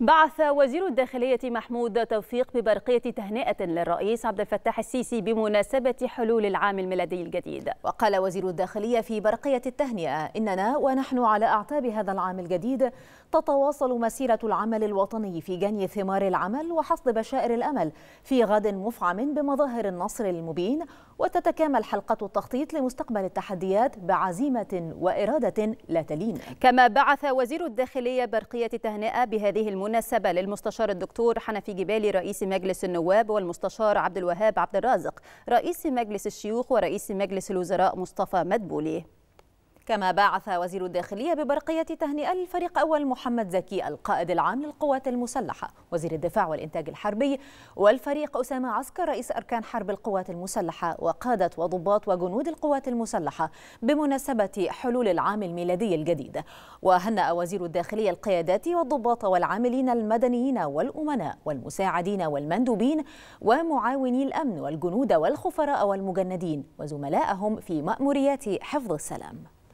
بعث وزير الداخلية محمود توفيق ببرقية تهنئة للرئيس عبد الفتاح السيسي بمناسبة حلول العام الميلادي الجديد وقال وزير الداخلية في برقية التهنئة إننا ونحن على أعتاب هذا العام الجديد تتواصل مسيرة العمل الوطني في جني ثمار العمل وحصد بشائر الأمل في غد مفعم بمظاهر النصر المبين وتتكامل حلقة التخطيط لمستقبل التحديات بعزيمة وإرادة لا تلين كما بعث وزير الداخلية برقية تهنئة بهذه المناسبة المناسبة للمستشار الدكتور حنفي جبالي رئيس مجلس النواب والمستشار عبد الوهاب عبد الرازق رئيس مجلس الشيوخ ورئيس مجلس الوزراء مصطفى مدبولي كما بعث وزير الداخلية ببرقية تهنئة للفريق أول محمد زكي القائد العام للقوات المسلحة وزير الدفاع والإنتاج الحربي والفريق أسامة عسكر رئيس أركان حرب القوات المسلحة وقادة وضباط وجنود القوات المسلحة بمناسبة حلول العام الميلادي الجديد وهنأ وزير الداخلية القيادات والضباط والعاملين المدنيين والأمناء والمساعدين والمندوبين ومعاوني الأمن والجنود والخفراء والمجندين وزملائهم في مأموريات حفظ السلام